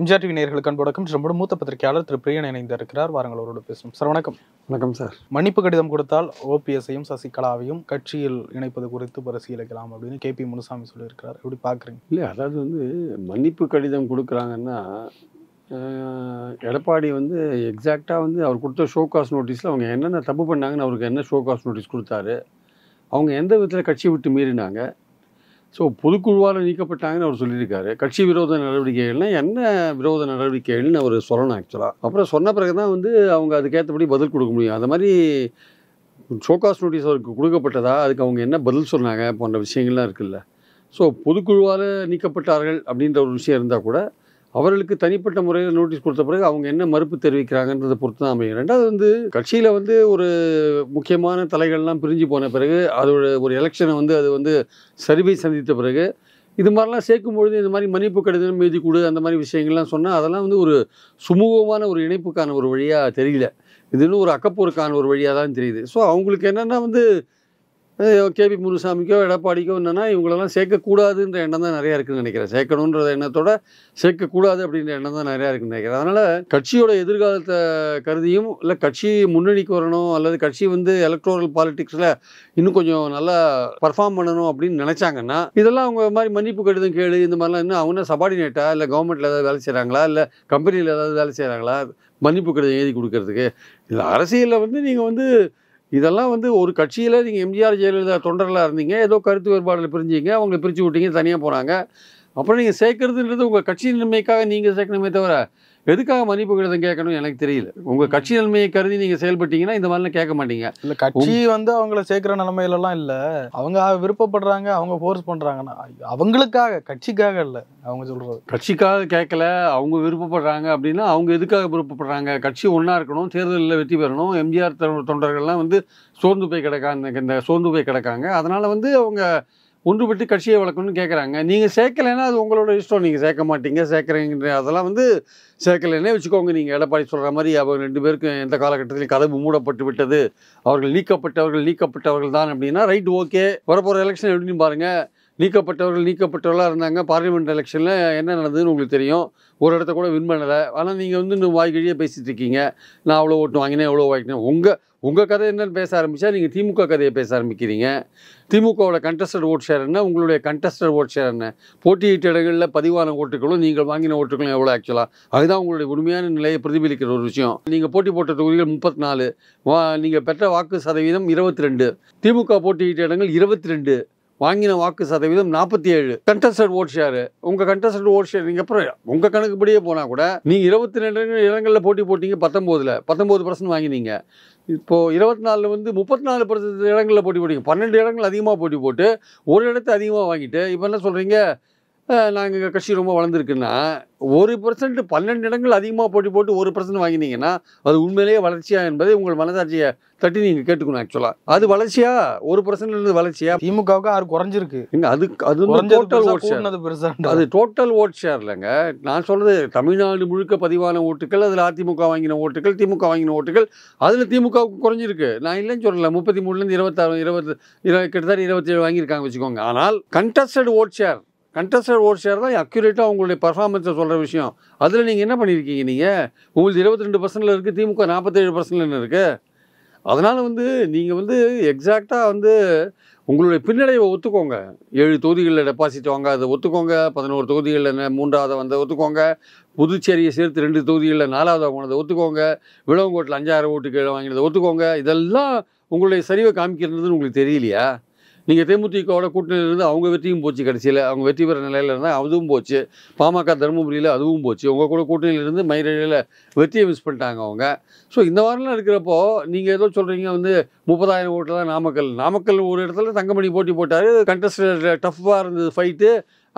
MGR TV நேர்களுக்கு அன்பு ரொம்ப மூத்த பத்திரிகையாளர் திரு பிரியன் இணைந்து இருக்கிறார் வாருங்கள் அவரோடு பேசும் சார் வணக்கம் வணக்கம் சார் மன்னிப்பு கடிதம் கொடுத்தால் ஓபிஎஸ்ஐயும் சசிகலாவையும் கட்சியில் இணைப்பது குறித்து பரிசீலிக்கலாம் அப்படின்னு கே பி முனுசாமி சொல்லியிருக்கிறார் எப்படி பார்க்குறீங்க இல்லை அதாவது வந்து மன்னிப்பு கடிதம் கொடுக்குறாங்கன்னா எடப்பாடி வந்து எக்ஸாக்டாக வந்து அவர் கொடுத்த ஷோ காஸ் நோட்டீஸில் அவங்க என்னென்ன தப்பு பண்ணாங்கன்னு அவருக்கு என்ன ஷோ காஸ் நோட்டீஸ் கொடுத்தாரு அவங்க எந்த விதத்தில் கட்சியை விட்டு மீறினாங்க ஸோ பொதுக்குழுவால் நீக்கப்பட்டாங்கன்னு அவர் சொல்லியிருக்காரு கட்சி விரோத நடவடிக்கைகள்னால் என்ன விரோத நடவடிக்கைகள்னு அவர் சொல்லணும் ஆக்சுவலாக அப்புறம் சொன்ன பிறகு தான் வந்து அவங்க அதுக்கேற்றபடி பதில் கொடுக்க முடியும் அந்த மாதிரி ஷோகாஸ் நோட்டீஸ் அவருக்கு கொடுக்கப்பட்டதா அதுக்கு அவங்க என்ன பதில் சொன்னாங்க போன்ற விஷயங்கள்லாம் இருக்குல்ல ஸோ பொதுக்குழுவால் நீக்கப்பட்டார்கள் அப்படின்ற ஒரு விஷயம் இருந்தால் கூட அவர்களுக்கு தனிப்பட்ட முறையில் நோட்டீஸ் கொடுத்த பிறகு அவங்க என்ன மறுப்பு தெரிவிக்கிறாங்கன்றதை பொறுத்து தான் அமையும் ரெண்டாவது வந்து கட்சியில் வந்து ஒரு முக்கியமான தலைகள்லாம் பிரிஞ்சு போன பிறகு அதோட ஒரு எலெக்ஷனை வந்து அது வந்து சரிவை சந்தித்த பிறகு இது மாதிரிலாம் சேர்க்கும் பொழுது இந்த மாதிரி மன்னிப்பு கடிதம் மீதி கொடு அந்த மாதிரி விஷயங்கள்லாம் சொன்னால் அதெல்லாம் வந்து ஒரு சுமூகமான ஒரு இணைப்புக்கான ஒரு வழியாக தெரியல இதுன்னு ஒரு அக்கப்போருக்கான ஒரு வழியாக தான் தெரியுது ஸோ அவங்களுக்கு என்னென்னா வந்து கேபி முருசாமிக்கோ எடப்பாடிக்கோ என்னென்னா இவங்களெல்லாம் சேர்க்கக்கூடாதுன்ற எண்ணம் தான் நிறையா இருக்குதுன்னு நினைக்கிறேன் சேர்க்கணுன்ற எண்ணத்தோட சேர்க்கக்கூடாது அப்படின்ற எண்ணம் தான் நிறையா இருக்குன்னு நினைக்கிறேன் அதனால் கட்சியோட எதிர்காலத்தை கருதியும் இல்லை கட்சி முன்னணிக்கு வரணும் அல்லது கட்சி வந்து எலக்ட்ரோரல் பாலிடிக்ஸில் இன்னும் கொஞ்சம் நல்லா பர்ஃபார்ம் பண்ணணும் அப்படின்னு நினச்சாங்கன்னா இதெல்லாம் அவங்க மாதிரி மன்னிப்பு கடிதம் கேளு இந்த மாதிரிலாம் இன்னும் அவங்க சபார்டினேட்டா இல்லை கவர்மெண்ட்டில் ஏதாவது வேலை செய்கிறாங்களா இல்லை கம்பெனியில் ஏதாவது வேலை செய்கிறாங்களா மன்னிப்பு கடிதம் எழுதி கொடுக்கறதுக்கு இல்லை அரசியலில் வந்து நீங்கள் வந்து இதெல்லாம் வந்து ஒரு கட்சியில் நீங்கள் எம்ஜிஆர் ஜெயலலிதா தொண்டர்களாக இருந்தீங்க ஏதோ கருத்து வேறுபாடில் பிரிஞ்சிங்க அவங்களை பிரித்து விட்டீங்க தனியாக போகிறாங்க அப்புறம் நீங்கள் சேர்க்கறதுன்றது உங்கள் கட்சி நன்மைக்காக நீங்கள் சேர்க்கணுமே தவிர எதுக்காக மன்னிப்பு கடிதம் கேட்கணும் எனக்கு தெரியல உங்க கட்சி நிலைமையை கருதி நீங்க செயல்பட்டீங்கன்னா இந்த மாதிரிலாம் கேட்க மாட்டீங்க இல்ல கட்சி வந்து அவங்கள சேர்க்கிற நிலைமையிலலாம் இல்ல அவங்க விருப்பப்படுறாங்க அவங்க ஃபோர்ஸ் பண்றாங்கன்னா அவங்களுக்காக கட்சிக்காக இல்ல அவங்க சொல்றது கட்சிக்காக கேட்கல அவங்க விருப்பப்படுறாங்க அப்படின்னா அவங்க எதுக்காக விருப்பப்படுறாங்க கட்சி ஒன்னா இருக்கணும் தேர்தலில் வெற்றி பெறணும் எம்ஜிஆர் தொண்டர்கள்லாம் வந்து சோர்ந்து போய் கிடக்காங்க இந்த சோர்ந்து போய் கிடக்காங்க அதனால வந்து அவங்க ஒன்றுபட்டு கட்சியை வளர்க்கணும்னு கேட்குறாங்க நீங்கள் சேர்க்கலைன்னா அது உங்களோட இஷ்டம் நீங்கள் சேர்க்க மாட்டீங்க சேர்க்குறீங்க அதெல்லாம் வந்து சேர்க்கலைன்னே வச்சுக்கோங்க நீங்கள் எடப்பாடி சொல்கிற மாதிரி அவங்க ரெண்டு பேருக்கும் எந்த காலகட்டத்திலையும் கதவு மூடப்பட்டு விட்டது அவர்கள் நீக்கப்பட்டவர்கள் நீக்கப்பட்டவர்கள் தான் அப்படின்னா ரைட் ஓகே வரப்போகிற எலெக்ஷன் எப்படின்னு பாருங்கள் நீக்கப்பட்டவர்கள் நீக்கப்பட்டவர்களாக இருந்தாங்க பார்லிமெண்ட் எலெக்ஷனில் என்ன நடந்ததுன்னு உங்களுக்கு தெரியும் ஒரு இடத்த கூட வின் பண்ணலை ஆனால் நீங்கள் வந்து இன்னும் வாய்க்கழியே பேசிகிட்டு இருக்கீங்க நான் அவ்வளோ ஓட்டு வாங்கினேன் எவ்வளோ வாங்கினேன் உங்கள் உங்கள் கதை என்னென்னு பேச ஆரம்பித்தா நீங்கள் திமுக கதையை பேச ஆரம்பிக்கிறீங்க திமுகவோட கண்டஸ்டட் ஓட் ஷேர் என்ன உங்களுடைய கண்டஸ்டட் ஓட் ஷேர் என்ன போட்டியிட்ட இடங்களில் பதிவான ஓட்டுகளும் நீங்கள் வாங்கின ஓட்டுகளும் எவ்வளோ ஆக்சுவலாக அதுதான் உங்களுடைய உண்மையான நிலையை பிரதிபலிக்கிற ஒரு விஷயம் நீங்கள் போட்டி போட்ட தொகுதிகள் முப்பத்தி நாலு வா நீங்கள் பெற்ற வாக்கு சதவீதம் இருபத்தி ரெண்டு திமுக போட்டியிட்ட இடங்கள் இருபத்தி ரெண்டு வாங்கின வாக்கு சதவீதம் நாற்பத்தி ஏழு கண்டஸ்டட் ஓட் ஷேர் உங்க கண்டஸ்டட் ஓட் ஷேர் நீங்க அப்புறம் உங்க கணக்குப்படியே போனா கூட நீங்க இருபத்தி ரெண்டு இடங்களில் போட்டி போட்டீங்க பத்தொன்பதுல பத்தொன்பது பர்சன்ட் வாங்கினீங்க இப்போ இருபத்தி நாலுல வந்து முப்பத்தி நாலு பர்சன்ட் இடங்களில் போட்டி போட்டீங்க பன்னெண்டு இடங்கள் அதிகமாக போட்டி போட்டு ஒரு இடத்தை அதிகமாக வாங்கிட்டு இப்போ என்ன சொல்றீங்க நாங்கள் கட்சி ரொம்ப வளர்ந்துருக்குன்னா ஒரு பர்சன்ட் பன்னெண்டு இடங்கள் அதிகமாக போட்டி போட்டு ஒரு பர்சன்ட் வாங்கினீங்கன்னா அது உண்மையிலேயே வளர்ச்சியா என்பதை உங்கள் மனசாட்சியை தட்டி நீங்கள் கேட்டுக்கணும் ஆக்சுவலாக அது வளர்ச்சியா ஒரு பர்சன்ட்லேருந்து வளர்ச்சியா திமுகவுக்கு ஆறு குறைஞ்சிருக்கு அது அது டோட்டல் ஓட் ஷேர் அது டோட்டல் ஓட் ஷேர் இல்லைங்க நான் சொல்கிறது தமிழ்நாடு முழுக்க பதிவான ஓட்டுகள் அதில் அதிமுக வாங்கின ஓட்டுகள் திமுக வாங்கின ஓட்டுகள் அதில் திமுகவுக்கு குறைஞ்சிருக்கு நான் இல்லைன்னு சொல்லலை முப்பத்தி மூணுலேருந்து இருபத்தாறு இருபத்தி இருபது கிட்டத்தட்ட இருபத்தேழு வாங்கியிருக்காங்க வச்சுக்கோங்க ஆனால் contested vote share contested vote share தான் அக்யூரேட்டாக உங்களுடைய பர்ஃபார்மன்ஸை சொல்கிற விஷயம் அதில் நீங்கள் என்ன பண்ணியிருக்கீங்க நீங்கள் உங்களுக்கு இருபத்தி ரெண்டு பர்சன்டில் இருக்குது திமுக நாற்பத்தேழு பர்சன்ட்ல இருக்குது அதனால் வந்து நீங்கள் வந்து எக்ஸாக்டாக வந்து உங்களுடைய பின்னடைவை ஒத்துக்கோங்க ஏழு தொகுதிகளில் டெபாசிட் வாங்காத ஒத்துக்கோங்க பதினோரு தொகுதிகளில் மூன்றாவது வந்த ஒத்துக்கோங்க புதுச்சேரியை சேர்த்து ரெண்டு தொகுதிகளில் நாலாவது வாங்கினதை ஒத்துக்கோங்க விளவங்கோட்டில் அஞ்சாயிரம் ஓட்டு கீழே வாங்கினதை ஒத்துக்கோங்க இதெல்லாம் உங்களுடைய சரிவை காமிக்கிறதுன்னு உங்களுக்கு தெரியலையா நீங்கள் தேமுதிகோட கூட்டணியில் இருந்து அவங்க வெற்றியும் போச்சு கடைசியில் அவங்க வெற்றி பெற நிலையில் இருந்தால் அதுவும் போச்சு பாமக தருமபுரியில் அதுவும் போச்சு உங்கள் கூட கூட்டணியில் இருந்து வெற்றியை மிஸ் பண்ணிட்டாங்க அவங்க ஸோ இந்த வாரம்லாம் இருக்கிறப்போ நீங்கள் ஏதோ சொல்கிறீங்க வந்து முப்பதாயிரம் ஓட்டில் தான் நாமக்கல் நாமக்கல் ஒரு இடத்துல தங்கமணி போட்டி போட்டார் கண்டஸ்டர் டஃப்பாக இருந்தது ஃபைட்டு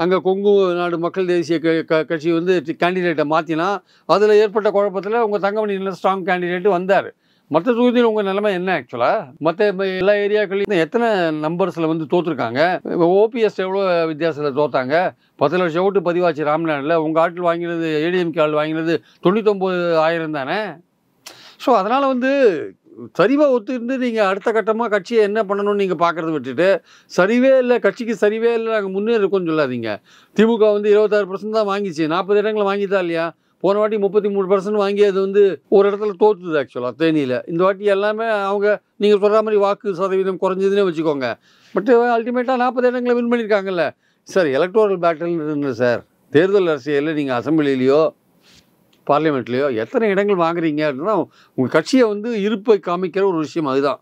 அங்கே கொங்கு நாடு மக்கள் தேசிய க கட்சி வந்து கேண்டிடேட்டை மாற்றினா அதில் ஏற்பட்ட குழப்பத்தில் உங்கள் தங்கமணி நல்ல ஸ்ட்ராங் கேண்டிடேட்டு வந்தார் மற்ற தொகுதியில் உங்கள் நிலைமை என்ன ஆக்சுவலாக மற்ற எல்லா ஏரியாக்கள்லையும் எத்தனை நம்பர்ஸில் வந்து தோற்றுருக்காங்க ஓபிஎஸ் எவ்வளோ வித்தியாசத்தில் தோத்தாங்க பத்து லட்சம் ஓட்டு பதிவாச்சு ராம்நாடில் உங்கள் ஆட்டில் வாங்கினது ஏடிஎம் கார்டு வாங்கினது தொண்ணூத்தொம்பது ஆயிரம் தானே ஸோ அதனால் வந்து சரிவாக ஒத்துருந்து நீங்கள் அடுத்த கட்டமாக கட்சியை என்ன பண்ணணும்னு நீங்கள் பார்க்குறத விட்டுட்டு சரிவே இல்லை கட்சிக்கு சரிவே இல்லை நாங்கள் முன்னேறி இருக்கோம்னு சொல்லாதீங்க திமுக வந்து இருபத்தாறு பர்சன்ட் தான் வாங்கிச்சு நாற்பது இடங்களை வாங்கிதா இல்லையா போன வாட்டி முப்பத்தி மூணு பர்சன்ட் வாங்கி அது வந்து ஒரு இடத்துல தோத்துது ஆக்சுவலாக தேனியில் இந்த வாட்டி எல்லாமே அவங்க நீங்கள் சொல்கிற மாதிரி வாக்கு சதவீதம் குறைஞ்சதுன்னே வச்சுக்கோங்க பட் அல்டிமேட்டாக நாற்பது இடங்களை வின் பண்ணியிருக்காங்கல்ல சார் எலக்ட்ரோரல் பேட்டில் சார் தேர்தல் அரசியலில் நீங்கள் அசம்பிளிலேயோ பார்லிமெண்ட்லேயோ எத்தனை இடங்கள் வாங்குறீங்க அப்படின்னா உங்கள் கட்சியை வந்து இருப்பை காமிக்கிற ஒரு விஷயம் அதுதான்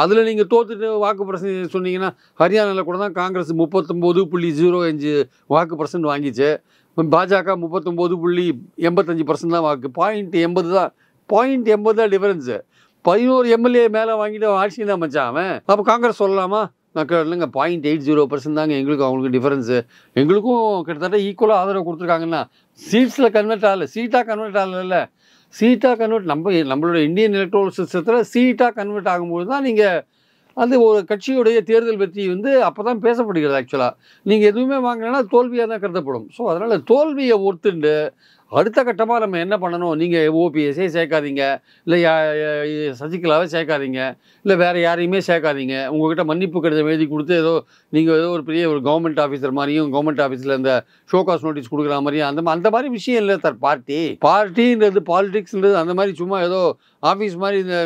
அதில் நீங்கள் தோத்துட்டு வாக்கு பர்சன்ட் சொன்னீங்கன்னா ஹரியானாவில் கூட தான் காங்கிரஸ் முப்பத்தொம்போது புள்ளி ஜீரோ அஞ்சு வாக்கு பர்சன்ட் வாங்கிச்சு பாஜக முப்பத்தொம்போது புள்ளி எண்பத்தஞ்சு பர்சன்ட் தான் வாக்கு பாயிண்ட் எண்பது தான் பாயிண்ட் எண்பது தான் டிஃபரன்ஸு பதினோரு எம்எல்ஏ மேலே வாங்கிட்டு அவன் ஆட்சி தான் மச்சான் அவன் அப்போ காங்கிரஸ் சொல்லலாமா நான் இல்லைங்க பாயிண்ட் எயிட் ஜீரோ பர்சன்ட் தாங்க எங்களுக்கு அவங்களுக்கு டிஃபரன்ஸு எங்களுக்கும் கிட்டத்தட்ட ஈக்குவலாக ஆதரவு கொடுத்துருக்காங்கன்னா சீட்ஸில் கன்வெர்ட் ஆகலை சீட்டாக கன்வெர்ட் ஆகலைல்ல சீட்டாக கன்வெர்ட் நம்ம நம்மளோட இந்தியன் எலக்ட்ரோல் சிஸ்டத்தில் சீட்டாக கன்வெர்ட் ஆகும்போது தான் நீங்கள் அது ஒரு கட்சியுடைய தேர்தல் வெற்றி வந்து அப்போ தான் பேசப்படுகிறது ஆக்சுவலாக நீங்கள் எதுவுமே வாங்கினா தோல்வியாக தான் கருதப்படும் ஸோ அதனால் தோல்வியை ஒத்துண்டு அடுத்த கட்டமாக நம்ம என்ன பண்ணணும் நீங்கள் ஓபிஎஸ்ஸே சேர்க்காதீங்க இல்லை சசிகலாவே சேர்க்காதீங்க இல்லை வேறு யாரையுமே சேர்க்காதீங்க உங்கள்கிட்ட மன்னிப்பு கடிதம் எழுதி கொடுத்து ஏதோ நீங்கள் ஏதோ ஒரு பெரிய ஒரு கவர்மெண்ட் ஆஃபீஸர் மாதிரியும் கவர்மெண்ட் ஆஃபீஸில் இந்த ஷோகாஸ் நோட்டீஸ் கொடுக்குற மாதிரியும் அந்த அந்த மாதிரி விஷயம் இல்லை சார் பார்ட்டி பார்ட்டின்றது பாலிடிக்ஸ்ன்றது அந்த மாதிரி சும்மா ஏதோ ஆஃபீஸ் மாதிரி இந்த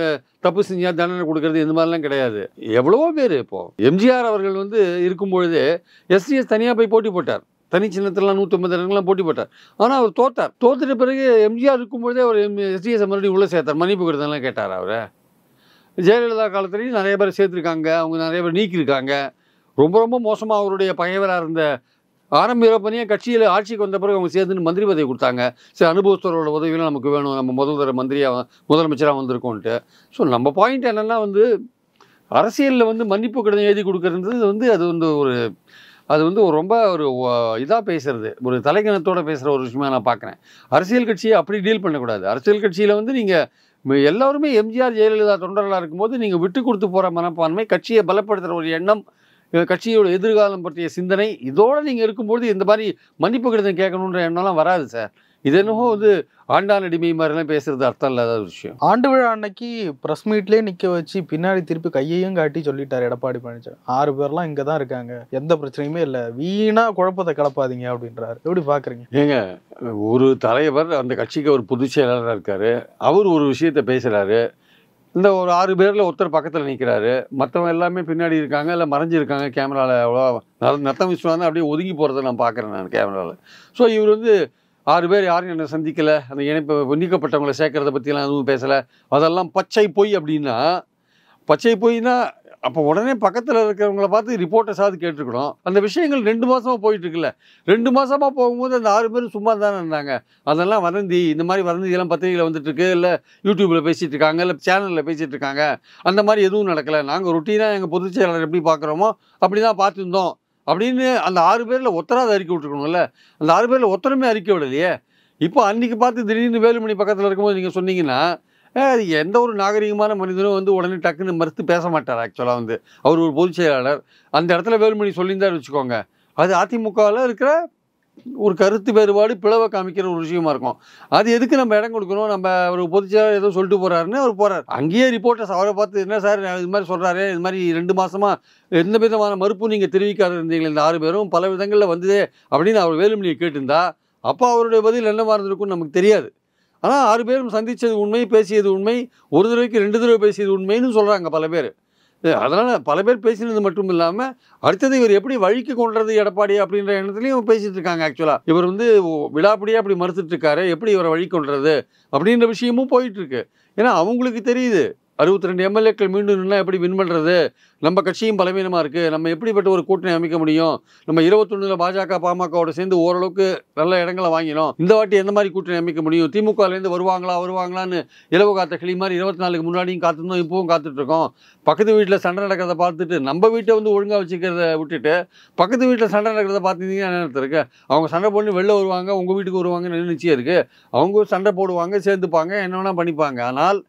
தப்பு செஞ்சால் தண்டனை கொடுக்கறது இந்த மாதிரிலாம் கிடையாது எவ்வளவோ பேர் இப்போது எம்ஜிஆர் அவர்கள் வந்து இருக்கும்பொழுது எஸ்சிஎஸ் தனியாக போய் போட்டி போட்டார் தனி சின்னத்திலாம் நூற்றம்பது ரன்கெலாம் போட்டி போட்டார் ஆனால் அவர் தோத்தார் தோத்துட்ட பிறகு எம்ஜிஆர் இருக்கும்போதே அவர் எம் எஸ்டிஎஸ் மறுபடியும் உள்ளே சேர்த்தார் மன்னிப்பு கொடுத்தலாம் கேட்டார் அவர் ஜெயலலிதா காலத்துலேயும் நிறைய பேர் சேர்த்துருக்காங்க அவங்க நிறைய பேர் நீக்கியிருக்காங்க ரொம்ப ரொம்ப மோசமாக அவருடைய பகைவராக இருந்த ஆரம்ப இறப்பனையே கட்சியில் ஆட்சிக்கு வந்த பிறகு அவங்க சேர்ந்து மந்திரி பதவி கொடுத்தாங்க சரி அனுபவஸ்தரோட உதவியெல்லாம் நமக்கு வேணும் நம்ம முதல்வர் மந்திரியாக முதலமைச்சராக வந்திருக்கோன்ட்டு ஸோ நம்ம பாயிண்ட் என்னென்னா வந்து அரசியலில் வந்து மன்னிப்பு கடிதம் எழுதி கொடுக்குறது வந்து அது வந்து ஒரு அது வந்து ரொம்ப ஒரு இதாக பேசுகிறது ஒரு தலைக்கணத்தோடு பேசுகிற ஒரு விஷயமா நான் பார்க்குறேன் அரசியல் கட்சியை அப்படி டீல் பண்ணக்கூடாது அரசியல் கட்சியில் வந்து நீங்கள் எல்லாருமே எம்ஜிஆர் ஜெயலலிதா தொண்டர்களாக இருக்கும்போது நீங்கள் விட்டு கொடுத்து போகிற மனப்பான்மை கட்சியை பலப்படுத்துகிற ஒரு எண்ணம் கட்சியோட எதிர்காலம் பற்றிய சிந்தனை இதோடு நீங்கள் இருக்கும்போது இந்த மாதிரி மன்னிப்பு கடிதம் கேட்கணுன்ற எண்ணம்லாம் வராது சார் இது என்னவோ வந்து ஆண்டான் அடிமை மாதிரிலாம் பேசுறது அர்த்தம் இல்லாத ஒரு விஷயம் ஆண்டு விழா அன்னைக்கு ப்ரெஸ் மீட்லேயே நிற்க வச்சு பின்னாடி திருப்பி கையையும் காட்டி சொல்லிட்டார் எடப்பாடி பழனிசாமி ஆறு பேர்லாம் இங்கே தான் இருக்காங்க எந்த பிரச்சனையுமே இல்லை வீணாக குழப்பத்தை கிளப்பாதீங்க அப்படின்றாரு எப்படி பார்க்குறீங்க ஏங்க ஒரு தலைவர் அந்த கட்சிக்கு ஒரு பொதுச் செயலாளராக இருக்கார் அவர் ஒரு விஷயத்த பேசுகிறாரு இந்த ஒரு ஆறு பேரில் ஒருத்தர் பக்கத்தில் நிற்கிறாரு மற்றவங்க எல்லாமே பின்னாடி இருக்காங்க இல்லை மறைஞ்சிருக்காங்க கேமராவில் எவ்வளோ நத்தம் தான் அப்படியே ஒதுங்கி போகிறத நான் பார்க்குறேன் நான் கேமராவில் ஸோ இவர் வந்து ஆறு பேர் யாரும் என்னை சந்திக்கலை அந்த இணைப்பு நீக்கப்பட்டவங்களை சேர்க்கறத பற்றிலாம் எதுவும் பேசலை அதெல்லாம் பச்சை பொய் அப்படின்னா பச்சை பொய்னா அப்போ உடனே பக்கத்தில் இருக்கிறவங்கள பார்த்து சாது கேட்டுருக்கணும் அந்த விஷயங்கள் ரெண்டு மாதமாக போயிட்டுருக்குல்ல ரெண்டு மாதமாக போகும்போது அந்த ஆறு பேர் சும்மா தானே இருந்தாங்க அதெல்லாம் வதந்தி இந்த மாதிரி வதந்தியெல்லாம் பத்திரிகையில் வந்துட்டுருக்கு இல்லை யூடியூப்பில் பேசிகிட்டு இருக்காங்க இல்லை சேனலில் பேசிகிட்டு இருக்காங்க அந்த மாதிரி எதுவும் நடக்கலை நாங்கள் ரொட்டீனாக எங்கள் பொதுச் செயலாளர் எப்படி பார்க்குறோமோ அப்படி தான் பார்த்துருந்தோம் அப்படின்னு அந்த ஆறு பேரில் ஒத்தராத அறிக்கை விட்டுருக்கணும்ல அந்த ஆறு பேரில் ஒத்தரமே அறிக்கை விடலையே இப்போ அன்றைக்கி பார்த்து திடீர்னு வேலுமணி பக்கத்தில் இருக்கும்போது நீங்கள் சொன்னீங்கன்னா எந்த ஒரு நாகரிகமான மனிதனும் வந்து உடனே டக்குன்னு மறுத்து பேச மாட்டார் ஆக்சுவலாக வந்து அவர் ஒரு பொதுச் செயலாளர் அந்த இடத்துல வேலுமணி சொல்லியிருந்தார் வச்சுக்கோங்க அது அதிமுகவில் இருக்கிற ஒரு கருத்து வேறுபாடு பிளவை காமிக்கிற ஒரு விஷயமா இருக்கும் அது எதுக்கு நம்ம இடம் கொடுக்கணும் நம்ம ஒரு பொதுச்செயலாளர் ஏதோ சொல்லிட்டு போறாருன்னு அவர் போறாரு அங்கேயே ரிப்போர்ட்டர்ஸ் அவரை பார்த்து என்ன சார் இது மாதிரி சொல்றாரு இது மாதிரி ரெண்டு மாசமா எந்த விதமான மறுப்பும் நீங்க தெரிவிக்காத இருந்தீங்க இந்த ஆறு பேரும் பல விதங்களில் வந்ததே அப்படின்னு அவர் வேலுமணியை கேட்டிருந்தா அப்போ அவருடைய பதில் என்னவா இருந்திருக்கும்னு நமக்கு தெரியாது ஆனால் ஆறு பேரும் சந்தித்தது உண்மை பேசியது உண்மை ஒரு தடவைக்கு ரெண்டு தடவை பேசியது உண்மைன்னு சொல்கிறாங்க பல பேர் அதனால் பல பேர் பேசினது மட்டும் இல்லாமல் அடுத்தது இவர் எப்படி வழிக்கு கொள்றது எடப்பாடி அப்படின்ற எண்ணத்துலையும் பேசிட்டு இருக்காங்க ஆக்சுவலாக இவர் வந்து விடாப்படியாக அப்படி மறுத்துட்டு இருக்காரு எப்படி இவரை வழி கொள்றது அப்படின்ற விஷயமும் போயிட்டு இருக்கு ஏன்னா அவங்களுக்கு தெரியுது அறுபத்தி ரெண்டு எம்எல்ஏக்கள் மீண்டும் நின்னா எப்படி வின் பண்ணுறது நம்ம கட்சியும் பலவீனமாக இருக்குது நம்ம எப்படிப்பட்ட ஒரு கூட்டணி அமைக்க முடியும் நம்ம இருபத்தொன்னில் பாஜக பாமகவோட சேர்ந்து ஓரளவுக்கு நல்ல இடங்களை வாங்கினோம் இந்த வாட்டி எந்த மாதிரி கூட்டணி அமைக்க முடியும் திமுகலேருந்து வருவாங்களா வருவாங்களான்னு இலவு காத்த கிளி மாதிரி இருபத்தி நாலுக்கு முன்னாடியும் காத்திருந்தோம் இப்போவும் காத்துட்ருக்கோம் பக்கத்து வீட்டில் சண்டை நடக்கிறத பார்த்துட்டு நம்ம வீட்டை வந்து ஒழுங்காக வச்சுக்கிறத விட்டுட்டு பக்கத்து வீட்டில் சண்டை நடக்கிறத பார்த்துருந்தீங்கன்னா என்ன இருக்குது அவங்க சண்டை போடணும் வெளில வருவாங்க உங்கள் வீட்டுக்கு வருவாங்கன்னு நிச்சயம் இருக்குது அவங்க சண்டை போடுவாங்க சேர்ந்துப்பாங்க என்ன வேணால் பண்ணிப்பாங்க ஆனால்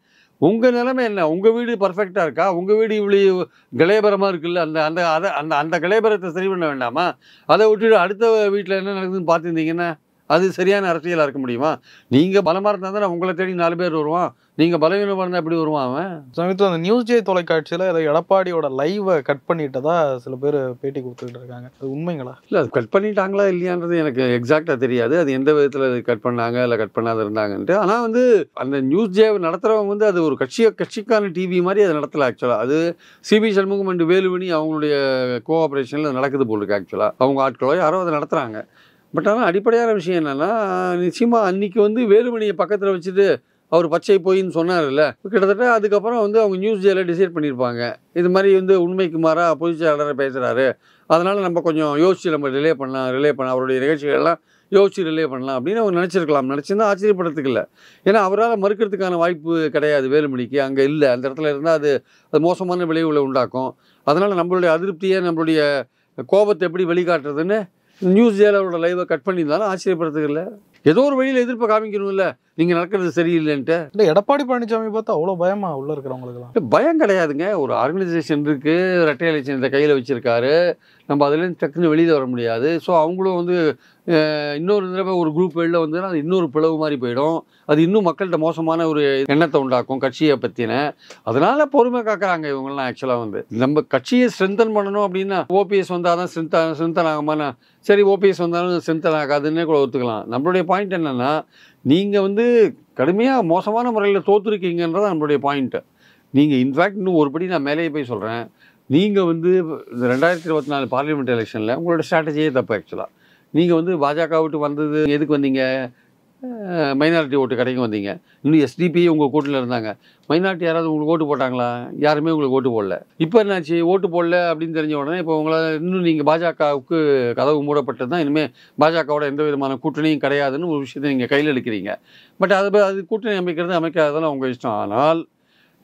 உங்கள் நிலைமை என்ன உங்கள் வீடு பர்ஃபெக்டாக இருக்கா உங்கள் வீடு இவ்வளோ கலேபரமாக இருக்குல்ல அந்த அந்த அதை அந்த அந்த கலேபரத்தை சரி பண்ண வேண்டாமா அதை விட்டுட்டு அடுத்த வீட்டில் என்ன நடக்குதுன்னு பார்த்துருந்தீங்கன்னா அது சரியான அரசியலாக இருக்க முடியுமா நீங்கள் பலமாக இருந்தால் தானே உங்களை தேடி நாலு பேர் வருவான் நீங்கள் பலவீனம் பண்ணா எப்படி வருவான் அவன் சமீபத்தில் அந்த நியூஸ் ஜே தொலைக்காட்சியில் ஏதோ எடப்பாடியோட லைவை கட் பண்ணிட்டதா சில பேர் பேட்டி கொடுத்துக்கிட்டு இருக்காங்க அது உண்மைங்களா இல்லை அது கட் பண்ணிட்டாங்களா இல்லையான்றது எனக்கு எக்ஸாக்டா தெரியாது அது எந்த விதத்தில் கட் பண்ணாங்க இல்லை கட் பண்ணாத இருந்தாங்கன்ட்டு ஆனால் வந்து அந்த நியூஸ் ஜே நடத்துகிறவங்க வந்து அது ஒரு கட்சியை கட்சிக்கான டிவி மாதிரி அதை நடத்தல ஆக்சுவலாக அது சிபி சண்முகம் அண்ட் வேலுமணி அவங்களுடைய கோஆப்ரேஷனில் நடக்குது போல் இருக்கு ஆக்சுவலாக அவங்க ஆட்களோ யாரோ அதை நடத்துகிறாங்க பட் ஆனால் அடிப்படையான விஷயம் என்னென்னா நிச்சயமாக அன்றைக்கி வந்து வேலுமணியை பக்கத்தில் வச்சுட்டு அவர் பச்சை போயின்னு சொன்னார்ல கிட்டத்தட்ட அதுக்கப்புறம் வந்து அவங்க நியூஸ் டேல டிசைட் பண்ணியிருப்பாங்க இது மாதிரி வந்து உண்மைக்கு மாறா பொதுச்செயலாளர் பேசுகிறாரு அதனால் நம்ம கொஞ்சம் யோசித்து நம்ம ரிலே பண்ணலாம் ரிலே பண்ணலாம் அவருடைய நிகழ்ச்சிகள்லாம் யோசிச்சு ரிலே பண்ணலாம் அப்படின்னு அவங்க நினச்சிருக்கலாம் நினச்சிருந்தா ஆச்சரியப்படுறதுக்கு இல்லை ஏன்னா அவரால் மறுக்கிறதுக்கான வாய்ப்பு கிடையாது வேலுமணிக்கு அங்கே இல்லை அந்த இடத்துல இருந்தால் அது அது மோசமான விளைவுகளை உண்டாக்கும் அதனால் நம்மளுடைய அதிருப்தியை நம்மளுடைய கோபத்தை எப்படி வெளிக்காட்டுறதுன்னு நியூஸ் ஜேலரோட லைவை கட் பண்ணியிருந்தாலும் ஆச்சரியப்படுறதுக்கு இல்லை ஏதோ ஒரு வழியில் எதிர்ப்பை காமிக்கணும்ல நீங்கள் நடக்கிறது சரியில்லைன்ட்டு இந்த எடப்பாடி பழனிசாமி பார்த்தா அவ்வளோ பயமா உள்ளே இருக்கிறவங்களுக்குலாம் பயம் கிடையாதுங்க ஒரு ஆர்கனைசேஷன் இருக்குது ரெட்டை எலெக்ஷன் கையில் வச்சுருக்காரு நம்ம அதுலேருந்து டக்குன்னு வெளியில் வர முடியாது ஸோ அவங்களும் வந்து இன்னொரு தடவை ஒரு குரூப் வெளில வந்ததுன்னா அது இன்னொரு பிளவு மாதிரி போயிடும் அது இன்னும் மக்கள்கிட்ட மோசமான ஒரு எண்ணத்தை உண்டாக்கும் கட்சியை பற்றின அதனால் பொறுமை காக்கிறாங்க இவங்கெல்லாம் ஆக்சுவலாக வந்து நம்ம கட்சியை ஸ்ட்ரென்தன் பண்ணணும் அப்படின்னா ஓபிஎஸ் வந்தால் தான் ஸ்ட்ரென்த் ஸ்ட்ரென்தன் சரி ஓபிஎஸ் வந்தாலும் ஸ்ட்ரென்தன் ஆகாதுன்னே கூட ஒத்துக்கலாம் நம்மளுடைய பாயிண்ட் என்னென்னா நீங்கள் வந்து கடுமையாக மோசமான முறையில் தோற்றுருக்கீங்கன்றது நம்மளுடைய பாயிண்ட்டு நீங்கள் இன்ஃபேக்ட் இன்னும் ஒருபடி நான் மேலேயே போய் சொல்கிறேன் நீங்கள் வந்து ரெண்டாயிரத்தி இருபத்தி நாலு பார்லிமெண்ட் எலெக்ஷனில் உங்களோட ஸ்ட்ராட்டஜியே தப்பு ஆக்சுவலாக நீங்கள் வந்து பாஜக விட்டு வந்தது எதுக்கு வந்தீங்க மைனாரிட்டி ஓட்டு கடைக்கு வந்தீங்க இன்னும் எஸ்டிபி உங்கள் கூட்டில் இருந்தாங்க மைனாரிட்டி யாராவது உங்களுக்கு ஓட்டு போட்டாங்களா யாருமே உங்களுக்கு ஓட்டு போடல இப்போ என்னாச்சு ஓட்டு போடல அப்படின்னு தெரிஞ்ச உடனே இப்போ உங்களால் இன்னும் நீங்கள் பாஜகவுக்கு கதவு மூடப்பட்டது தான் இனிமேல் பாஜகவோட எந்த விதமான கூட்டணியும் கிடையாதுன்னு ஒரு விஷயத்தை நீங்கள் கையில் எடுக்கிறீங்க பட் அது அது கூட்டணி அமைக்கிறது அமைக்காததெல்லாம் உங்கள் இஷ்டம் ஆனால்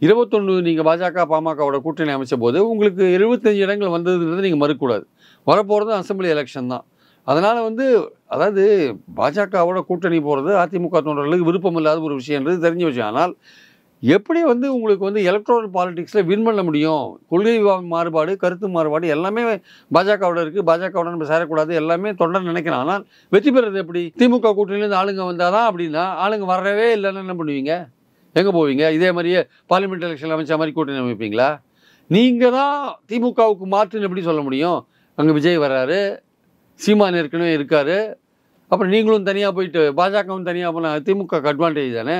இருபத்தொன்று நீங்கள் பாஜக பாமகவோட கூட்டணி அமைச்ச போது உங்களுக்கு எழுபத்தஞ்சு இடங்கள் வந்ததுன்றது நீங்கள் மறுக்கக்கூடாது வரப்போகிறது அசம்பிளி எலெக்ஷன் தான் அதனால் வந்து அதாவது பாஜகவோட கூட்டணி போகிறது அதிமுக தொண்டர்களுக்கு விருப்பம் இல்லாத ஒரு விஷயன்றது தெரிஞ்சு விஷயம் ஆனால் எப்படி வந்து உங்களுக்கு வந்து எலக்ட்ரல் பாலிடிக்ஸில் வின் பண்ண முடியும் கொள்கை மாறுபாடு கருத்து மாறுபாடு எல்லாமே பாஜகவோட இருக்குது பாஜகவோட நம்ம சேரக்கூடாது எல்லாமே தொண்டர் நினைக்கிறான் ஆனால் வெற்றி பெறுறது எப்படி திமுக கூட்டணியிலேருந்து ஆளுங்க வந்தால் தான் அப்படின்னா ஆளுங்க வரவே இல்லைன்னு என்ன பண்ணுவீங்க எங்கே போவீங்க இதே மாதிரியே பார்லிமெண்ட் எலெக்ஷன் அமைச்ச மாதிரி கூட்டணி அமைப்பீங்களா நீங்கள் தான் திமுகவுக்கு மாற்றுன்னு எப்படி சொல்ல முடியும் அங்கே விஜய் வர்றாரு சீமான் ஏற்கனவே இருக்கார் அப்புறம் நீங்களும் தனியாக போயிட்டு பாஜகவும் தனியாக போனால் திமுக அட்வான்டேஜ் தானே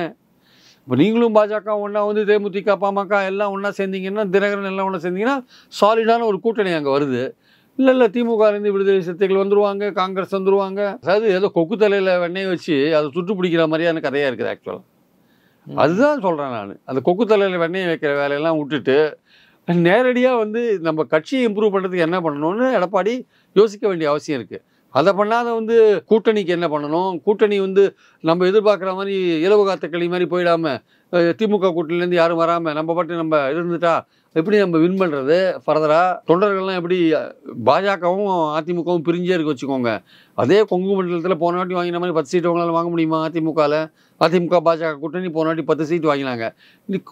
இப்போ நீங்களும் பாஜக ஒன்றா வந்து தேமுதிக பாமக எல்லாம் ஒன்றா சேர்ந்தீங்கன்னா தினகரன் எல்லாம் ஒன்றா சேர்ந்தீங்கன்னா சாலிடான ஒரு கூட்டணி அங்கே வருது இல்லை இல்லை திமுகலேருந்து விடுதலை சக்திகள் வந்துருவாங்க காங்கிரஸ் வந்துருவாங்க அதாவது ஏதோ கொக்கு தலையில் வெண்ணெய் வச்சு அதை சுட்டு பிடிக்கிற மாதிரியான கதையாக இருக்குது ஆக்சுவலாக அதுதான் சொல்கிறேன் நான் அந்த கொக்கு தலையில் வெண்ணெய் வைக்கிற வேலையெல்லாம் விட்டுட்டு நேரடியாக வந்து நம்ம கட்சியை இம்ப்ரூவ் பண்ணுறதுக்கு என்ன பண்ணணும்னு எடப்பாடி யோசிக்க வேண்டிய அவசியம் இருக்குது அதை பண்ணாத வந்து கூட்டணிக்கு என்ன பண்ணணும் கூட்டணி வந்து நம்ம எதிர்பார்க்குற மாதிரி இலவு காத்த களி மாதிரி போயிடாமல் திமுக கூட்டணிலேருந்து யாரும் வராமல் நம்ம பாட்டு நம்ம இருந்துட்டா எப்படி நம்ம வின் பண்ணுறது ஃபர்தராக தொண்டர்கள்லாம் எப்படி பாஜகவும் அதிமுகவும் பிரிஞ்சே இருக்க வச்சுக்கோங்க அதே கொங்கு மண்டலத்தில் போன வாட்டி வாங்கின மாதிரி பத்து சீட்டு வாங்க முடியுமா அதிமுகவில் அதிமுக பாஜக கூட்டணி போனாடி பத்து சீட் வாங்கினாங்க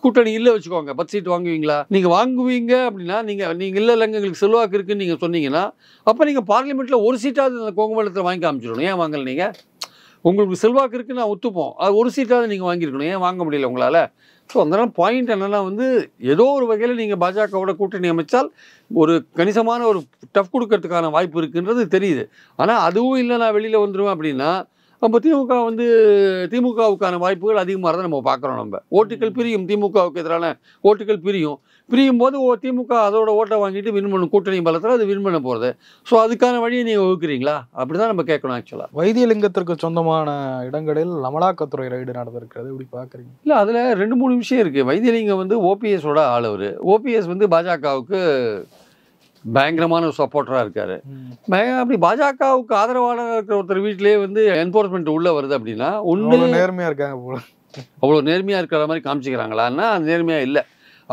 கூட்டணி இல்லை வச்சுக்கோங்க பத்து சீட் வாங்குவீங்களா நீங்கள் வாங்குவீங்க அப்படின்னா நீங்கள் நீங்கள் இல்லை இல்லைங்க எங்களுக்கு செல்வாக்கு இருக்குன்னு நீங்கள் சொன்னீங்கன்னா அப்போ நீங்கள் பார்லிமெண்ட்டில் ஒரு சீட்டாவது அந்த கோங்கமண்டலத்தில் வாங்கி காமிச்சிடணும் ஏன் வாங்கலை நீங்கள் உங்களுக்கு செல்வாக்கு இருக்குன்னு நான் ஒத்துப்போம் அது ஒரு சீட்டாவது நீங்கள் வாங்கியிருக்கணும் ஏன் வாங்க முடியல உங்களால் ஸோ அதனால பாயிண்ட் என்னென்னா வந்து ஏதோ ஒரு வகையில் நீங்கள் பாஜகவோட கூட்டணி அமைச்சால் ஒரு கணிசமான ஒரு டஃப் கொடுக்கறதுக்கான வாய்ப்பு இருக்குன்றது தெரியுது ஆனால் அதுவும் இல்லை நான் வெளியில் வந்துடுவேன் அப்படின்னா அப்போ திமுக வந்து திமுகவுக்கான வாய்ப்புகள் அதிகமாக தான் நம்ம பார்க்குறோம் நம்ம ஓட்டுகள் பிரியும் திமுகவுக்கு எதிரான ஓட்டுகள் பிரியும் பிரியும் போது திமுக அதோட ஓட்டை வாங்கிட்டு வின் பண்ணும் கூட்டணி பலத்தில் அது வின் பண்ண போகிறது ஸோ அதுக்கான வழியை நீங்கள் வகுக்கிறீங்களா அப்படி தான் நம்ம கேட்கணும் ஆக்சுவலாக வைத்தியலிங்கத்திற்கு சொந்தமான இடங்களில் அமலாக்கத்துறை ரைடு நடந்திருக்கிறது இப்படி பார்க்குறீங்க இல்லை அதில் ரெண்டு மூணு விஷயம் இருக்குது வைத்தியலிங்கம் வந்து ஓபிஎஸோட ஆள் அவர் ஓபிஎஸ் வந்து பாஜகவுக்கு பயங்கரமான சப்போர்ட்டராக இருக்காரு அப்படி பாஜகவுக்கு ஆதரவாளராக இருக்கிற ஒருத்தர் வீட்டிலேயே வந்து என்போர்ஸ்மெண்ட் உள்ளே வருது அப்படின்னா ஒன்று நேர்மையாக இருக்காங்க அவ்வளோ நேர்மையாக இருக்கிற மாதிரி காமிச்சிக்கிறாங்களான்னா அது நேர்மையாக இல்லை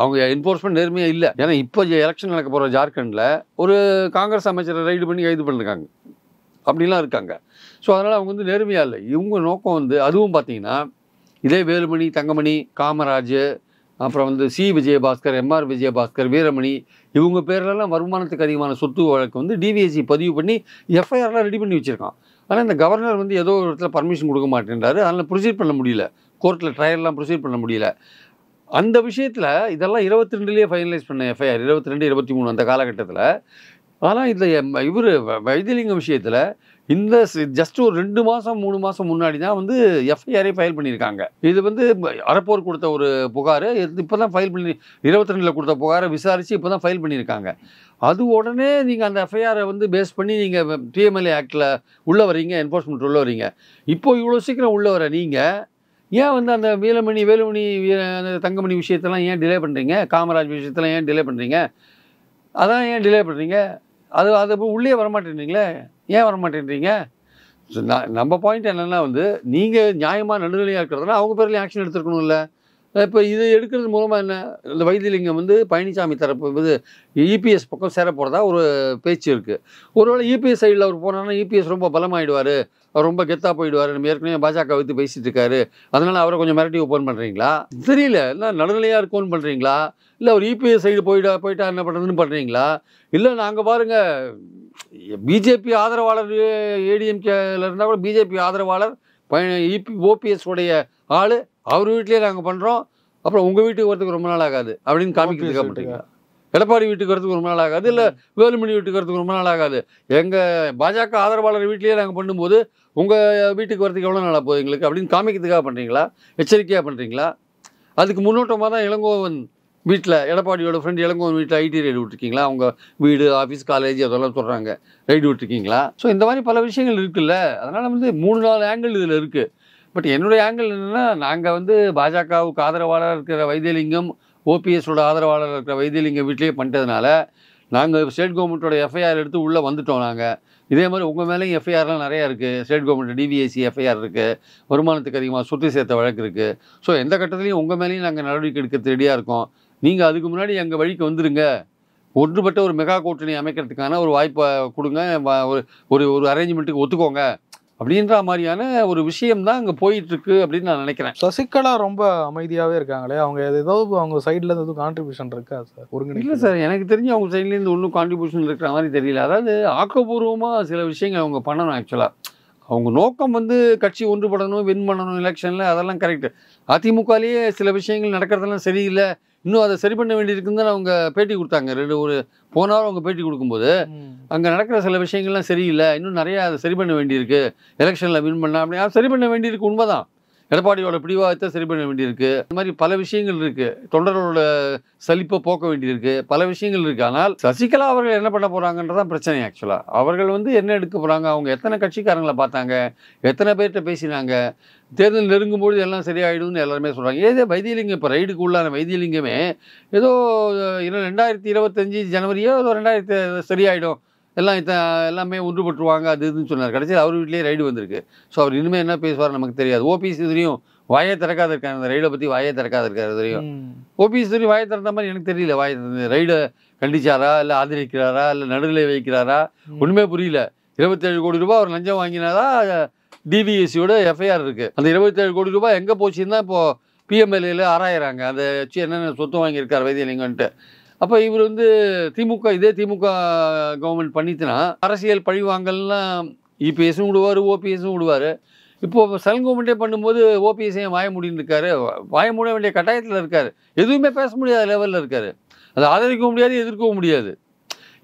அவங்க என்போர்ஸ்மெண்ட் நேர்மையாக இல்லை ஏன்னா இப்போ எலெக்ஷன் நடக்க போகிற ஜார்க்கண்டில் ஒரு காங்கிரஸ் அமைச்சரை ரைடு பண்ணி கைது பண்ணிருக்காங்க அப்படிலாம் இருக்காங்க ஸோ அதனால் அவங்க வந்து நேர்மையாக இல்லை இவங்க நோக்கம் வந்து அதுவும் பார்த்தீங்கன்னா இதே வேலுமணி தங்கமணி காமராஜ் அப்புறம் வந்து சி விஜயபாஸ்கர் எம்ஆர் விஜயபாஸ்கர் வீரமணி இவங்க பேர்லலாம் வருமானத்துக்கு அதிகமான சொத்து வழக்கு வந்து டிவிஎஸ்சி e பதிவு பண்ணி எஃப்ஐஆர்லாம் ரெடி பண்ணி வச்சுருக்கான் ஆனால் இந்த கவர்னர் வந்து ஏதோ ஒரு இடத்துல பர்மிஷன் கொடுக்க மாட்டேன்றாரு அதனால் ப்ரொசீட் பண்ண முடியல கோர்ட்டில் ட்ரையல்லாம் ப்ரொசீட் பண்ண முடியல அந்த விஷயத்தில் இதெல்லாம் இருபத்தி ரெண்டுலேயே ஃபைனலைஸ் பண்ண எஃப்ஐஆர் இருபத்தி ரெண்டு இருபத்தி மூணு அந்த காலகட்டத்தில் ஆனால் இதில் இவர் வைத்தியலிங்கம் விஷயத்தில் இந்த ஜஸ்ட் ஒரு ரெண்டு மாதம் மூணு மாதம் முன்னாடி தான் வந்து எஃப்ஐஆரே ஃபைல் பண்ணியிருக்காங்க இது வந்து அறப்போர் கொடுத்த ஒரு புகார் இப்போ தான் ஃபைல் பண்ணி இருபத்தி ரெண்டில் கொடுத்த புகாரை விசாரித்து இப்போ தான் ஃபைல் பண்ணியிருக்காங்க அது உடனே நீங்கள் அந்த எஃப்ஐஆரை வந்து பேஸ் பண்ணி நீங்கள் டிஎம்எல்ஏ ஆக்டில் உள்ளே வரீங்க என்ஃபோர்ஸ்மெண்ட் உள்ளே வரீங்க இப்போ இவ்வளோ சீக்கிரம் உள்ளே வர நீங்கள் ஏன் வந்து அந்த வீலமணி வேலுமணி அந்த தங்கமணி விஷயத்தெல்லாம் ஏன் டிலே பண்ணுறீங்க காமராஜ் விஷயத்தெல்லாம் ஏன் டிலே பண்ணுறீங்க அதான் ஏன் டிலே பண்ணுறீங்க அது அது உள்ளே வரமாட்டேன்றீங்களே ஏன் வரமாட்டேன்றீங்க நம்ம பாயிண்ட் என்னென்னா வந்து நீங்கள் நியாயமாக நடுநிலையாக இருக்கிறதுனா அவங்க பேர்லேயும் ஆக்ஷன் எடுத்துருக்கணும்ல இப்போ இது எடுக்கிறது மூலமாக என்ன இந்த வைத்தியலிங்கம் வந்து பழனிசாமி தரப்பு வந்து இபிஎஸ் பக்கம் சேர போகிறதா ஒரு பேச்சு இருக்குது ஒருவேளை இபிஎஸ் சைடில் அவர் போனார்னா இபிஎஸ் ரொம்ப பலமாயிடுவார் அவர் ரொம்ப கெத்தாக போயிடுவார் நம்ம ஏற்கனவே பாஜக வைத்து பேசிகிட்டு இருக்காரு அதனால் அவரை கொஞ்சம் மிரட்டி ஓப்பன் பண்ணுறீங்களா தெரியல இல்லை நடுநிலையாக இருக்கும்னு பண்ணுறீங்களா இல்லை அவர் இபிஎஸ் சைடு போயிட்டா போயிட்டா என்ன பண்ணுறதுன்னு பண்ணுறீங்களா இல்லை நாங்கள் பாருங்கள் பிஜேபி ஆதரவாளர் ஏடிஎம்கேல இருந்தால் கூட பிஜேபி ஆதரவாளர் இபி ஓபிஎஸ் உடைய ஆள் அவர் வீட்லேயே நாங்கள் பண்ணுறோம் அப்புறம் உங்கள் வீட்டுக்கு வரதுக்கு ரொம்ப நாள் ஆகாது அப்படின்னு காமிக்கிறதுக்காக மாட்டீங்க எடப்பாடி வீட்டுக்கு வரதுக்கு ரொம்ப நாள் ஆகாது இல்லை வேலுமணி வீட்டுக்கு வரதுக்கு ரொம்ப நாள் ஆகாது எங்கள் பாஜக ஆதரவாளர் வீட்லேயே நாங்கள் பண்ணும்போது உங்கள் வீட்டுக்கு வரதுக்கு எவ்வளோ நாளாக போகுது எங்களுக்கு அப்படின்னு காமிக்கிறதுக்காக பண்ணுறீங்களா எச்சரிக்கையாக பண்ணுறீங்களா அதுக்கு முன்னோட்டமாக தான் இளங்கோவன் வீட்டில் எடப்பாடியோட ஃப்ரெண்ட் இளங்கோவன் வீட்டில் ஐடி ரைடு விட்டுருக்கீங்களா அவங்க வீடு ஆஃபீஸ் காலேஜ் அதெல்லாம் சொல்கிறாங்க ரைடு விட்டுருக்கீங்களா ஸோ இந்த மாதிரி பல விஷயங்கள் இருக்குல்ல அதனால் வந்து மூணு நாலு ஆங்கிள் இதில் இருக்குது பட் என்னுடைய ஆங்கிள் என்னென்னா நாங்கள் வந்து பாஜகவுக்கு ஆதரவாளர் இருக்கிற வைத்தியலிங்கம் ஓபிஎஸோட ஆதரவாளர் இருக்கிற வைத்தியலிங்கம் வீட்லேயே பண்ணிட்டதுனால நாங்கள் ஸ்டேட் கவர்மெண்ட்டோட எஃப்ஐஆர் எடுத்து உள்ளே வந்துட்டோம் நாங்கள் இதே மாதிரி உங்கள் மேலேயும் எஃப்ஐஆர்லாம் நிறையா இருக்குது ஸ்டேட் கவர்மெண்ட் டிவிஐசி எஃப்ஐஆர் இருக்குது வருமானத்துக்கு அதிகமாக சுற்றி சேர்த்த வழக்கு இருக்குது ஸோ எந்த கட்டத்துலையும் உங்கள் மேலேயும் நாங்கள் நடவடிக்கை எடுக்கிறது ரெடியாக இருக்கோம் நீங்கள் அதுக்கு முன்னாடி எங்கள் வழிக்கு வந்துடுங்க ஒன்றுபட்ட ஒரு மெகா கூட்டணி அமைக்கிறதுக்கான ஒரு வாய்ப்பை கொடுங்க ஒரு ஒரு அரேஞ்ச்மெண்ட்டுக்கு ஒத்துக்கோங்க அப்படின்ற மாதிரியான ஒரு விஷயம் தான் அங்கே போயிட்டு இருக்கு அப்படின்னு நான் நினைக்கிறேன் சசிகலா ரொம்ப அமைதியாகவே இருக்காங்களே அவங்க ஏதாவது அவங்க சைடில் இருந்து கான்ட்ரிபியூஷன் இருக்கா சார் ஒரு இல்லை சார் எனக்கு தெரிஞ்சு அவங்க இருந்து ஒன்றும் கான்ட்ரிபியூஷன் இருக்கிற மாதிரி தெரியல அதாவது ஆக்கப்பூர்வமாக சில விஷயங்கள் அவங்க பண்ணணும் ஆக்சுவலாக அவங்க நோக்கம் வந்து கட்சி ஒன்றுபடணும் வின் பண்ணணும் எலெக்ஷனில் அதெல்லாம் கரெக்டு அதிமுகலேயே சில விஷயங்கள் நடக்கிறதெல்லாம் சரியில்லை இன்னும் அதை சரி பண்ண வேண்டியிருக்குன்னு அவங்க பேட்டி கொடுத்தாங்க ரெண்டு ஒரு போனாலும் அவங்க பேட்டி கொடுக்கும்போது அங்கே நடக்கிற சில விஷயங்கள்லாம் சரியில்லை இன்னும் நிறையா அதை சரி பண்ண வேண்டியிருக்கு எலெக்ஷனில் வின் பண்ணலாம் அப்படின்னா சரி பண்ண வேண்டியிருக்கு உண்மைதான் எடப்பாடியோட பிடிவாதத்தை சரி பண்ண வேண்டியிருக்கு இந்த மாதிரி பல விஷயங்கள் இருக்குது தொண்டரோட சலிப்பை போக்க வேண்டியிருக்கு பல விஷயங்கள் இருக்குது ஆனால் சசிகலா அவர்கள் என்ன பண்ண போகிறாங்கன்றதான் பிரச்சனை ஆக்சுவலாக அவர்கள் வந்து என்ன எடுக்க போகிறாங்க அவங்க எத்தனை கட்சிக்காரங்களை பார்த்தாங்க எத்தனை பேர்கிட்ட பேசினாங்க தேர்தல் நெருங்கும் பொழுது எல்லாம் சரியாயிடும்னு எல்லாருமே சொல்கிறாங்க ஏதோ வைத்தியலிங்கம் இப்போ ரைடுக்கு உள்ளான வைத்தியலிங்கமே ஏதோ ரெண்டாயிரத்தி இருபத்தஞ்சி ஜனவரியோ ஏதோ ரெண்டாயிரத்தி சரியாயிடும் எல்லாம் இத்த எல்லாமே ஒன்றுபட்டுருவாங்க அது இதுன்னு சொன்னார் கடைசியில் அவர் வீட்லேயே ரைடு வந்திருக்கு ஸோ அவர் இனிமேல் என்ன பேசுவார் நமக்கு தெரியாது ஓபிஎஸ் இதுலேயும் வாயை திறக்காத இருக்காரு அந்த ரைடை பற்றி வாயே திறக்காத இருக்காரு இதுவரையும் ஓபிஎஸ் இதுவரையும் வாயை திறந்த மாதிரி எனக்கு தெரியல வாய் ரைடை கண்டிச்சாரா இல்லை ஆதரிக்கிறாரா இல்லை நடுநிலை வைக்கிறாரா ஒன்றுமே புரியல இருபத்தேழு கோடி ரூபாய் அவர் லஞ்சம் வாங்கினாதான் டிவிஎஸ்சியோட எஃப்ஐஆர் இருக்குது அந்த இருபத்தேழு கோடி ரூபாய் எங்கே போச்சுன்னா இப்போ இப்போது பிஎம்எல்ஏல ஆராயிறாங்க அதை வச்சு என்னென்ன சொத்து வாங்கியிருக்கார் வைத்தியலிங்கன்ட்டு அப்போ இவர் வந்து திமுக இதே திமுக கவர்மெண்ட் பண்ணிச்சுன்னா அரசியல் பழிவாங்கல்லாம் இபிஎஸும் e விடுவார் ஓபிஎஸும் விடுவார் இப்போது செல் கவர்மெண்ட்டே பண்ணும்போது ஓபிஎஸையும் வாய முடின்னு இருக்காரு வாய மூட வேண்டிய கட்டாயத்தில் இருக்கார் எதுவுமே பேச முடியாத லெவலில் இருக்கார் அதை ஆதரிக்கவும் முடியாது எதிர்க்கவும் முடியாது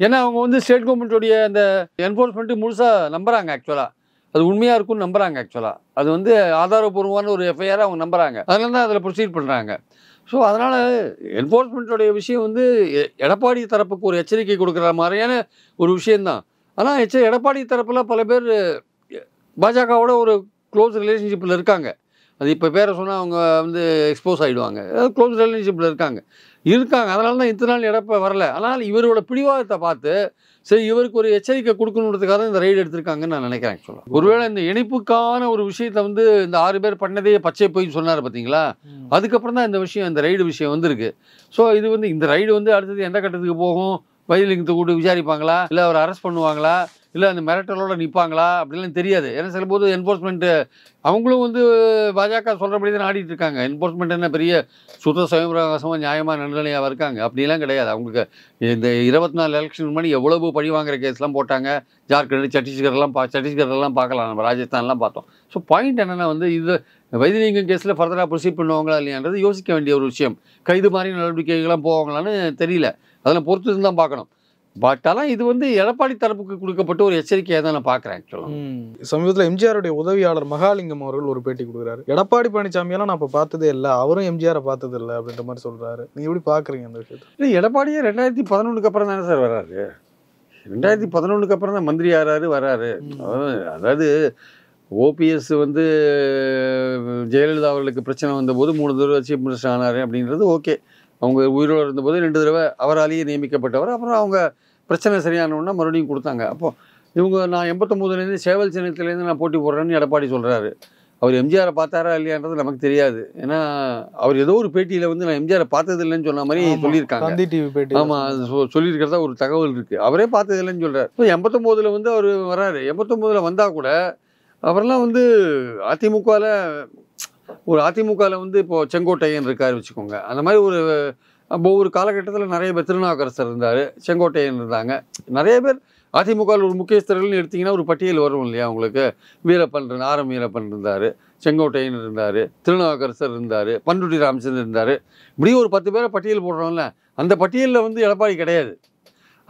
ஏன்னா அவங்க வந்து ஸ்டேட் கவர்மெண்ட்டுடைய அந்த என்ஃபோர்ஸ்மெண்ட்டு முழுசாக நம்புகிறாங்க ஆக்சுவலாக அது உண்மையாக இருக்கும்னு நம்புகிறாங்க ஆக்சுவலாக அது வந்து ஆதாரபூர்வமான ஒரு எஃப்ஐஆர் அவங்க நம்புகிறாங்க அதனால தான் அதில் ப்ரொசீட் பண்ணுறாங்க ஸோ அதனால் என்ஃபோர்ஸ்மெண்ட்டோடைய விஷயம் வந்து எடப்பாடி தரப்புக்கு ஒரு எச்சரிக்கை கொடுக்குற மாதிரியான ஒரு விஷயந்தான் ஆனால் எச்ச எடப்பாடி தரப்பில் பல பேர் பாஜகவோட ஒரு க்ளோஸ் ரிலேஷன்ஷிப்பில் இருக்காங்க அது இப்போ பேரை சொன்னால் அவங்க வந்து எக்ஸ்போஸ் ஆகிடுவாங்க க்ளோஸ் ரிலேஷன்ஷிப்பில் இருக்காங்க இருக்காங்க அதனால தான் இத்தனை நாள் இடப்ப வரல ஆனால் இவரோட பிடிவாதத்தை பார்த்து சரி இவருக்கு ஒரு எச்சரிக்கை கொடுக்கணுன்றதுக்காக தான் இந்த ரைடு எடுத்திருக்காங்கன்னு நான் நினைக்கிறேன் ஆக்சுவலாக ஒருவேளை இந்த இணைப்புக்கான ஒரு விஷயத்த வந்து இந்த ஆறு பேர் பண்ணதே பச்சை போயின்னு சொன்னார் பார்த்தீங்களா அதுக்கப்புறம் தான் இந்த விஷயம் இந்த ரைடு விஷயம் வந்திருக்கு ஸோ இது வந்து இந்த ரைடு வந்து அடுத்தது எந்த கட்டத்துக்கு போகும் வயலிங்கத்தை கூட்டு விசாரிப்பாங்களா இல்லை அவர் அரெஸ்ட் பண்ணுவாங்களா இல்லை அந்த மிரட்டலோட நிற்பாங்களா அப்படிலாம் தெரியாது ஏன்னா சில போது என்ஃபோர்ஸ்மெண்ட்டு அவங்களும் வந்து பாஜக சொல்கிறபடி தான் ஆடிட்டு இருக்காங்க என்ஃபோர்ஸ்மெண்ட் என்ன பெரிய சுத்த சுயபிரகாசமாக நியாயமாக நிர்ணயாக இருக்காங்க அப்படிலாம் கிடையாது அவங்களுக்கு இந்த இருபத்தி நாலு எலெக்ஷன் மணி எவ்வளவு பழி வாங்குற கேஸ்லாம் போட்டாங்க ஜார்க்கண்ட் சத்தீஸ்கர்லாம் பா சத்தீஸ்கர்லாம் பார்க்கலாம் நம்ம ராஜஸ்தான்லாம் பார்த்தோம் ஸோ பாயிண்ட் என்னென்னா வந்து இது வைத்தியலிங்கம் கேஸில் ஃபர்தராக ப்ரொசீட் பண்ணுவாங்களா இல்லையான்றது யோசிக்க வேண்டிய ஒரு விஷயம் கைது மாதிரி நடவடிக்கைகள்லாம் போவாங்களான்னு தெரியல அதெல்லாம் பொறுத்து தான் பார்க்கணும் பட் ஆனால் இது வந்து எடப்பாடி தரப்புக்கு கொடுக்கப்பட்ட ஒரு எச்சரிக்கையாக தான் நான் பார்க்குறேன் ஆக்சுவலாக சமீபத்தில் எம்ஜிஆருடைய உதவியாளர் மகாலிங்கம் அவர்கள் ஒரு பேட்டி கொடுக்குறாரு எடப்பாடி பழனிசாமியெல்லாம் நான் இப்போ பார்த்ததே இல்லை அவரும் எம்ஜிஆரை பார்த்தது இல்லை அப்படின்ற மாதிரி சொல்கிறாரு நீங்கள் எப்படி பார்க்குறீங்க அந்த விஷயத்தை இல்லை எடப்பாடியே ரெண்டாயிரத்தி பதினொன்றுக்கு அப்புறம் தானே சார் வராரு ரெண்டாயிரத்தி பதினொன்றுக்கு அப்புறம் தான் மந்திரி ஆறாரு வராரு அதாவது ஓபிஎஸ் வந்து ஜெயலலிதா அவர்களுக்கு பிரச்சனை வந்தபோது மூணு தடவை சீஃப் மினிஸ்டர் ஆனார் அப்படின்றது ஓகே அவங்க உயிரோடு இருந்தபோது ரெண்டு தடவை அவராலேயே நியமிக்கப்பட்டவர் அப்புறம் அவங்க பிரச்சனை சரியானவுன்னா மறுபடியும் கொடுத்தாங்க அப்போது இவங்க நான் எண்பத்தொம்போதுலேருந்து சேவல் சின்னத்துலேருந்து நான் போட்டி போடுறேன்னு எடப்பாடி சொல்கிறாரு அவர் எம்ஜிஆரை பார்த்தாரா இல்லையான்றது நமக்கு தெரியாது ஏன்னா அவர் ஏதோ ஒரு பேட்டியில் வந்து நான் எம்ஜிஆரை பார்த்தது இல்லைன்னு சொன்ன மாதிரி சொல்லியிருக்காங்க ஆமாம் அது ஆமாம் சொல்லியிருக்கிறதா ஒரு தகவல் இருக்குது அவரே பார்த்தது இல்லைன்னு சொல்கிறார் எண்பத்தொம்போதில் வந்து அவர் வராரு எண்பத்தொம்போதில் வந்தால் கூட அப்புறம்லாம் வந்து அதிமுகவில் ஒரு அதிமுகவில் வந்து இப்போது செங்கோட்டையன் இருக்கார் வச்சுக்கோங்க அந்த மாதிரி ஒரு ஒவ்வொரு காலகட்டத்தில் நிறைய பேர் திருநாவுக்கரசர் இருந்தார் செங்கோட்டையன் இருந்தாங்க நிறைய பேர் அதிமுகவில் ஒரு முக்கியஸ்தர்கள்னு எடுத்திங்கன்னா ஒரு பட்டியல் வரும் இல்லையா உங்களுக்கு வீரப்பன் ஆரம் வீரப்பன் இருந்தார் செங்கோட்டையன் இருந்தார் திருநாவுக்கரசர் இருந்தார் பண்டுட்டி ராமச்சந்திரன் இருந்தார் இப்படியும் ஒரு பத்து பேரை பட்டியல் போடுறோம்ல அந்த பட்டியலில் வந்து எடப்பாடி கிடையாது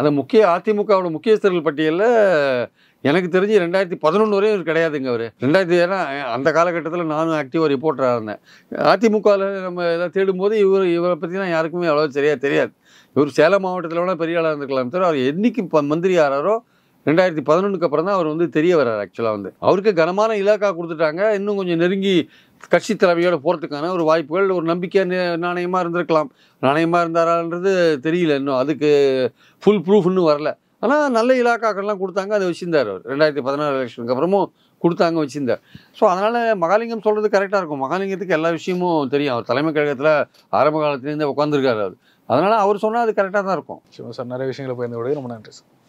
அந்த முக்கிய அதிமுகவோட முக்கியஸ்தர்கள் பட்டியலில் எனக்கு தெரிஞ்சு ரெண்டாயிரத்தி பதினொன்று வரையும் இவர் கிடையாதுங்க அவர் ரெண்டாயிரத்தி ஏன்னா அந்த காலகட்டத்தில் நானும் ஆக்டிவாக ரிப்போர்ட்டராக இருந்தேன் அதிமுகவில் நம்ம எதாவது தேடும்போது இவர் இவரை பற்றினா யாருக்குமே அவ்வளோ சரியாக தெரியாது இவர் சேலம் மாவட்டத்தில் வேணால் பெரிய ஆளாக இருந்துக்கலாம் தவிர அவர் என்றைக்கு மந்திரி ஆறாரோ ரெண்டாயிரத்தி பதினொன்றுக்கு அப்புறம் தான் அவர் வந்து தெரிய வர்றார் ஆக்சுவலாக வந்து அவருக்கு கனமான இலாக்கா கொடுத்துட்டாங்க இன்னும் கொஞ்சம் நெருங்கி கட்சி தலைமையோட போகிறதுக்கான ஒரு வாய்ப்புகள் ஒரு நம்பிக்கை நாணயமாக இருந்திருக்கலாம் நாணயமாக இருந்தாரான்றது தெரியல இன்னும் அதுக்கு ஃபுல் ப்ரூஃப் இன்னும் வரல ஆனால் நல்ல இலாக்காக்கள்லாம் கொடுத்தாங்க அதை வச்சுருந்தார் அவர் ரெண்டாயிரத்தி பதினாறு எலெக்ஷனுக்கு அப்புறமும் கொடுத்தாங்க வச்சுருந்தார் ஸோ அதனால் மகாலிங்கம் சொல்கிறது கரெக்டாக இருக்கும் மகாலிங்கத்துக்கு எல்லா விஷயமும் தெரியும் அவர் தலைமை கழகத்தில் ஆரம்ப காலத்துலேருந்து உட்காந்துருக்காரு அவர் அதனால் அவர் சொன்னால் அது கரெக்டாக தான் இருக்கும் சார் நிறைய விஷயங்களை போயிருந்த விட ரொம்ப நன்றி சார்